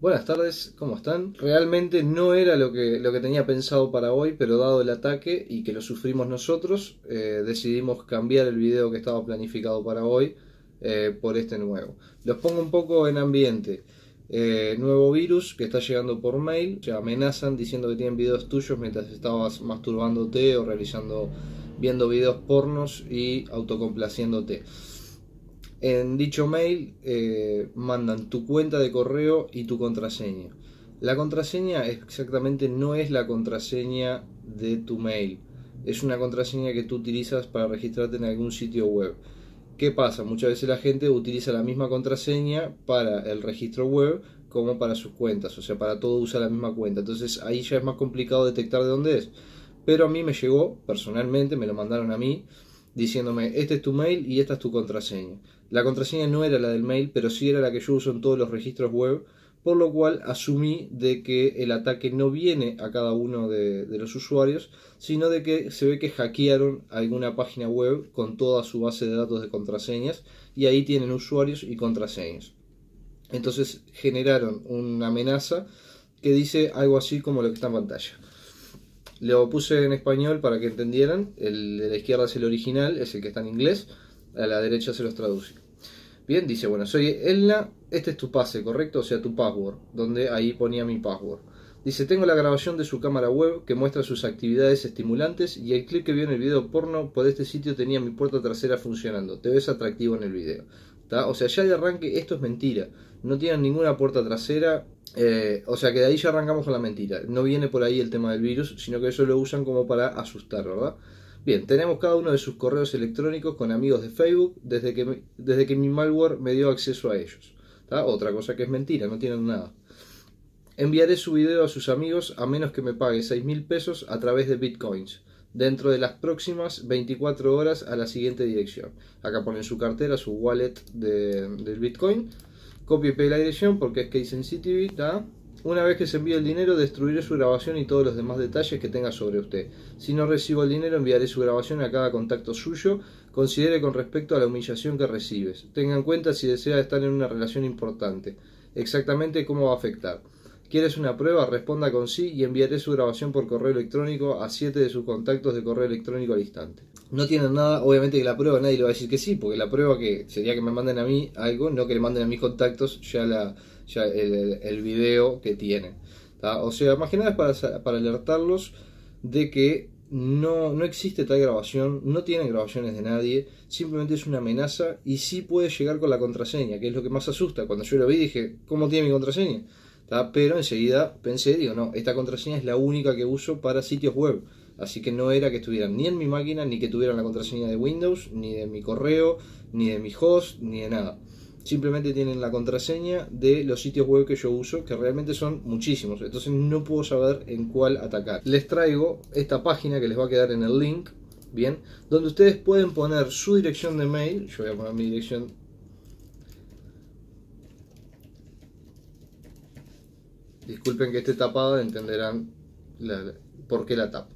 Buenas tardes, ¿cómo están? Realmente no era lo que, lo que tenía pensado para hoy, pero dado el ataque y que lo sufrimos nosotros, eh, decidimos cambiar el video que estaba planificado para hoy eh, por este nuevo. Los pongo un poco en ambiente. Eh, nuevo virus que está llegando por mail, Se amenazan diciendo que tienen videos tuyos mientras estabas masturbándote o realizando, viendo videos pornos y autocomplaciéndote. En dicho mail eh, mandan tu cuenta de correo y tu contraseña. La contraseña exactamente no es la contraseña de tu mail. Es una contraseña que tú utilizas para registrarte en algún sitio web. ¿Qué pasa? Muchas veces la gente utiliza la misma contraseña para el registro web como para sus cuentas. O sea, para todo usa la misma cuenta. Entonces ahí ya es más complicado detectar de dónde es. Pero a mí me llegó personalmente, me lo mandaron a mí, diciéndome, este es tu mail y esta es tu contraseña. La contraseña no era la del mail, pero sí era la que yo uso en todos los registros web, por lo cual asumí de que el ataque no viene a cada uno de, de los usuarios, sino de que se ve que hackearon alguna página web con toda su base de datos de contraseñas y ahí tienen usuarios y contraseñas. Entonces generaron una amenaza que dice algo así como lo que está en pantalla. Lo puse en español para que entendieran. El de la izquierda es el original, es el que está en inglés a la derecha se los traduce. Bien, dice, bueno, soy Elna, este es tu pase, ¿correcto? O sea, tu password, donde ahí ponía mi password. Dice, tengo la grabación de su cámara web que muestra sus actividades estimulantes y el clic que vio en el video porno por este sitio tenía mi puerta trasera funcionando. Te ves atractivo en el video. O sea, ya de arranque esto es mentira. No tienen ninguna puerta trasera. Eh, o sea que de ahí ya arrancamos con la mentira. No viene por ahí el tema del virus, sino que eso lo usan como para asustar, ¿verdad? Bien, tenemos cada uno de sus correos electrónicos con amigos de Facebook desde que, desde que mi malware me dio acceso a ellos. Otra cosa que es mentira, no tienen nada. Enviaré su video a sus amigos a menos que me pague seis mil pesos a través de bitcoins dentro de las próximas 24 horas a la siguiente dirección. Acá ponen su cartera, su wallet de, del bitcoin. Copio y pegue la dirección porque es case sensitivity una vez que se envíe el dinero, destruiré su grabación y todos los demás detalles que tenga sobre usted. Si no recibo el dinero, enviaré su grabación a cada contacto suyo. Considere con respecto a la humillación que recibes. Tenga en cuenta si desea estar en una relación importante. Exactamente cómo va a afectar. ¿Quieres una prueba? Responda con sí y enviaré su grabación por correo electrónico a siete de sus contactos de correo electrónico al instante. No tienen nada, obviamente que la prueba nadie le va a decir que sí, porque la prueba que sería que me manden a mí algo, no que le manden a mis contactos ya, la, ya el, video que tienen. O sea, más que nada es para, alertarlos de que no, no existe tal grabación, no tienen grabaciones de nadie, simplemente es una amenaza y sí puede llegar con la contraseña, que es lo que más asusta. Cuando yo lo vi dije, ¿cómo tiene mi contraseña? Ah, pero enseguida pensé, digo, no, esta contraseña es la única que uso para sitios web. Así que no era que estuvieran ni en mi máquina, ni que tuvieran la contraseña de Windows, ni de mi correo, ni de mi host, ni de nada. Simplemente tienen la contraseña de los sitios web que yo uso, que realmente son muchísimos. Entonces no puedo saber en cuál atacar. Les traigo esta página que les va a quedar en el link, ¿bien? Donde ustedes pueden poner su dirección de mail. Yo voy a poner mi dirección Disculpen que esté tapado, entenderán por qué la tapo.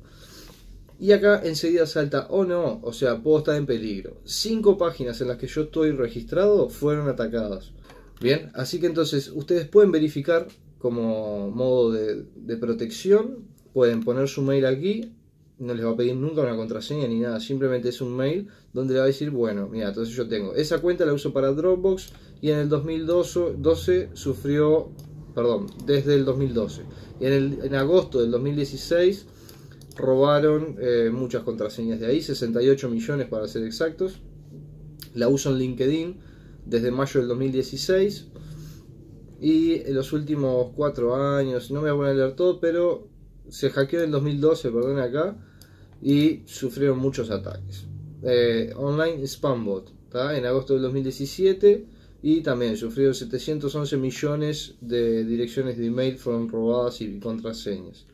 Y acá enseguida salta, oh no, o sea, puedo estar en peligro. Cinco páginas en las que yo estoy registrado fueron atacadas. Bien, así que entonces ustedes pueden verificar como modo de, protección, pueden poner su mail aquí, no les va a pedir nunca una contraseña ni nada, simplemente es un mail donde le va a decir, bueno, mira, entonces yo tengo, esa cuenta la uso para Dropbox y en el 2012 sufrió perdón, desde el 2012. Y en, agosto del 2016 robaron eh, muchas contraseñas de ahí, 68 millones para ser exactos. La uso en LinkedIn desde mayo del 2016. Y en los últimos cuatro años, no me voy a poner leer todo, pero se hackeó en el 2012, perdón acá, y sufrieron muchos ataques. Eh, online Spambot, bot en agosto del 2017 y también sufrió 711 millones de direcciones de email fueron robadas y contraseñas.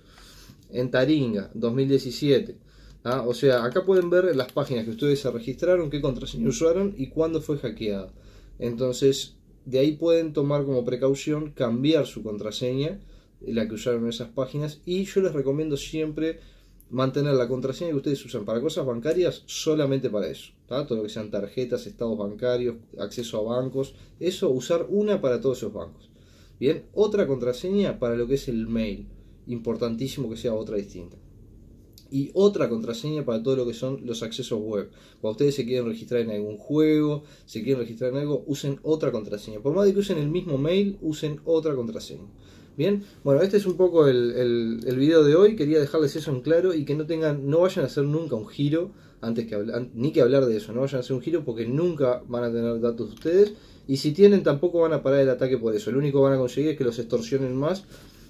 En Taringa, 2017. ¿ah? O sea, acá pueden ver las páginas que ustedes se registraron, qué contraseña usaron y cuándo fue hackeada. Entonces, de ahí pueden tomar como precaución cambiar su contraseña, la que usaron en esas páginas. Y yo les recomiendo siempre mantener la contraseña que ustedes usan para cosas bancarias solamente para eso. Todo lo que sean tarjetas, estados bancarios, acceso a bancos, eso usar una para todos esos bancos. Bien, otra contraseña para lo que es el mail. Importantísimo que sea otra distinta y otra contraseña para todo lo que son los accesos web. Cuando ustedes se quieren registrar en algún juego, se quieren registrar en algo, usen otra contraseña. Por más de que usen el mismo mail, usen otra contraseña. Bien, bueno, este es un poco el, el, video de hoy. Quería dejarles eso en claro y que no tengan, no vayan a hacer nunca un giro antes que ni que hablar de eso. No vayan a hacer un giro porque nunca van a tener datos de ustedes y si tienen tampoco van a parar el ataque por eso. Lo único que van a conseguir es que los extorsionen más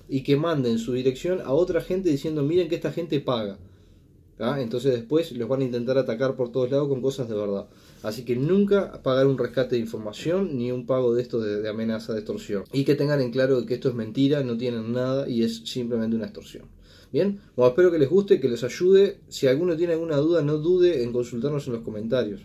y que manden su dirección a otra gente diciendo miren que esta gente paga. Entonces después los van a intentar atacar por todos lados con cosas de verdad. Así que nunca pagar un rescate de información ni un pago de esto de, amenaza de extorsión. Y que tengan en claro que esto es mentira, no tienen nada y es simplemente una extorsión. Bien, bueno, espero que les guste, que les ayude. Si alguno tiene alguna duda, no dude en consultarnos en los comentarios.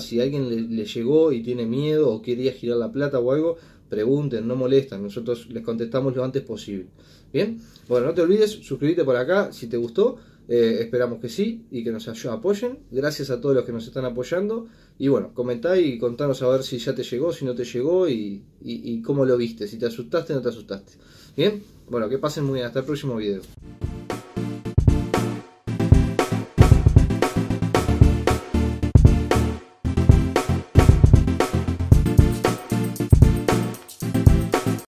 Si alguien le, llegó y tiene miedo o quería girar la plata o algo, pregunten, no molestan. Nosotros les contestamos lo antes posible. Bien, bueno, no te olvides, suscribirte por acá si te gustó. Eh, esperamos que sí y que nos apoyen. Gracias a todos los que nos están apoyando. Y bueno, comentá y contanos a ver si ya te llegó, si no te llegó y, y, y cómo lo viste, si te asustaste o no te asustaste. Bien, bueno, que pasen muy bien. Hasta el próximo video.